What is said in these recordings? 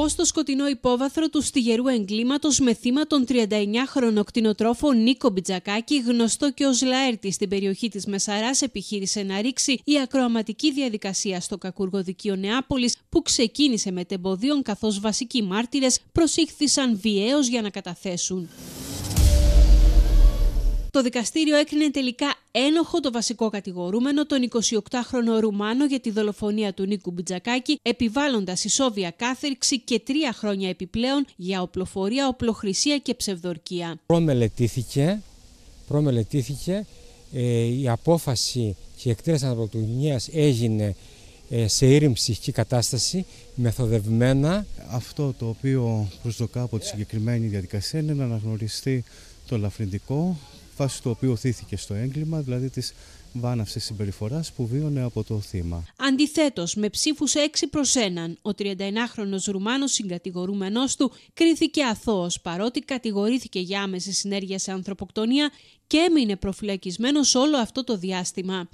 φως στο σκοτεινό υπόβαθρο του στιγερού εγκλήματος με θύμα τον 39χρονο κτηνοτρόφο Νίκο Μπιτζακάκη, γνωστό και ως Λαέρτη στην περιοχή της Μεσαράς, επιχείρησε να ρίξει η ακροαματική διαδικασία στο κακούργο δικείο Νεάπολης, που ξεκίνησε με τεμποδίων καθώς βασικοί μάρτυρες προσήχθησαν βιαίως για να καταθέσουν. Το δικαστήριο έκρινε τελικά ένοχο το βασικό κατηγορούμενο, τον 28χρονο Ρουμάνο για τη δολοφονία του Νίκου Μπιτζακάκη, επιβάλλοντας ισόβια κάθερξη και τρία χρόνια επιπλέον για οπλοφορία, οπλοχρησία και ψευδορκία. Προμελετήθηκε, προμελετήθηκε ε, η απόφαση και η εκτέλεση ανθρωποκτονίας έγινε ε, σε ήρεμη ψυχική κατάσταση, μεθοδευμένα. Αυτό το οποίο προσδοκά από τη συγκεκριμένη διαδικασία είναι να αναγνωριστεί το ελαφρυντικό βάσει του οποίου οθήθηκε στο έγκλημα, δηλαδή της βάναυσης συμπεριφοράς που βίωνε από το θύμα. Αντιθέτως, με ψήφους 6 προ 1, ο 39χρονο Ρουμάνος συγκατηγορούμενό του κρίθηκε αθώος παρότι κατηγορήθηκε για άμεση συνέργεια σε ανθρωποκτονία και έμεινε προφυλακισμένος όλο αυτό το διάστημα.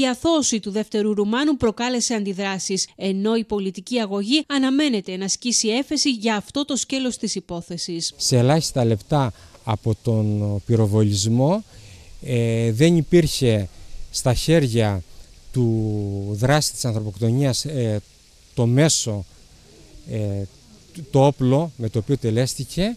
Η αθώωση του δεύτερου Ρουμάνου προκάλεσε αντιδράσεις, ενώ η πολιτική αγωγή αναμένεται να σκίσει έφεση για αυτό το σκέλος της υπόθεσης. Σε ελάχιστα λεπτά από τον πυροβολισμό ε, δεν υπήρχε στα χέρια του δράστη της ανθρωποκτονίας ε, το μέσο, ε, το όπλο με το οποίο τελέστηκε,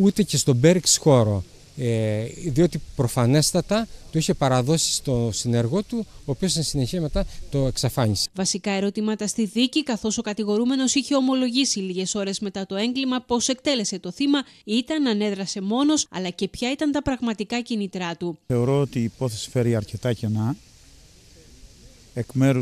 ούτε και στον Μπέριξ χώρο. Ε, διότι προφανέστατα το είχε παραδώσει στο συνεργό του, ο οποίος στην συνεχεία μετά το εξαφάνισε. Βασικά ερωτήματα στη δίκη, καθώς ο κατηγορούμενος είχε ομολογήσει λίγες ώρες μετά το έγκλημα πώ εκτέλεσε το θύμα, ήταν ανέδρασε μόνος, αλλά και ποια ήταν τα πραγματικά κινητρά του. Θεωρώ ότι η υπόθεση φέρει αρκετά κενά εκ μέρους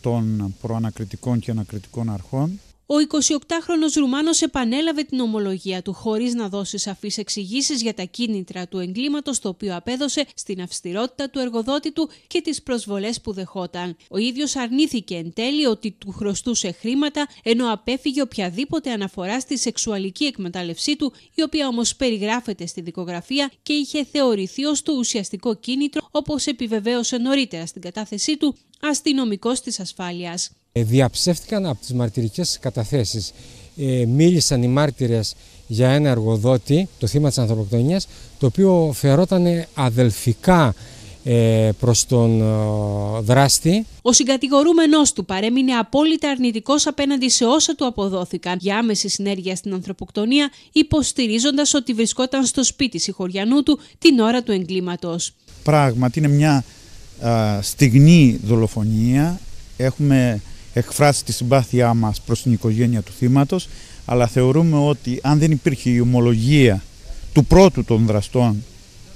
των προανακριτικών και ανακριτικών αρχών ο 28 Χρονο Ρουμάνος επανέλαβε την ομολογία του χωρίς να δώσει σαφείς εξηγήσεις για τα κίνητρα του εγκλήματος το οποίο απέδωσε στην αυστηρότητα του εργοδότη του και τις προσβολές που δεχόταν. Ο ίδιος αρνήθηκε εν τέλει ότι του χρωστούσε χρήματα ενώ απέφυγε οποιαδήποτε αναφορά στη σεξουαλική εκμετάλλευσή του η οποία όμως περιγράφεται στη δικογραφία και είχε θεωρηθεί ως το ουσιαστικό κίνητρο όπως επιβεβαίωσε νωρίτερα στην κατάθεσή του αστυνομικός της ασφάλειας. Ε, Διαψεύτηκαν από τις μαρτυρικές καταθέσεις. Ε, μίλησαν οι μάρτυρες για ένα εργοδότη, το θύμα της ανθρωποκτονίας, το οποίο φερόταν αδελφικά ε, προς τον δράστη. Ο συγκατηγορούμενος του παρέμεινε απόλυτα αρνητικός απέναντι σε όσα του αποδόθηκαν για άμεση συνέργεια στην ανθρωποκτονία, υποστηρίζοντας ότι βρισκόταν στο σπίτι συγχωριανού του την ώρα του εγκλήματος. Πράγματι είναι μια α, στιγνή δολοφονία. Έχουμε εκφράσει τη συμπάθειά μας προς την οικογένεια του θύματος, αλλά θεωρούμε ότι αν δεν υπήρχε η ομολογία του πρώτου των δραστών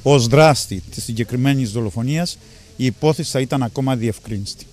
ως δράστη της συγκεκριμένης δολοφονίας, η υπόθεση θα ήταν ακόμα διευκρίνηστη.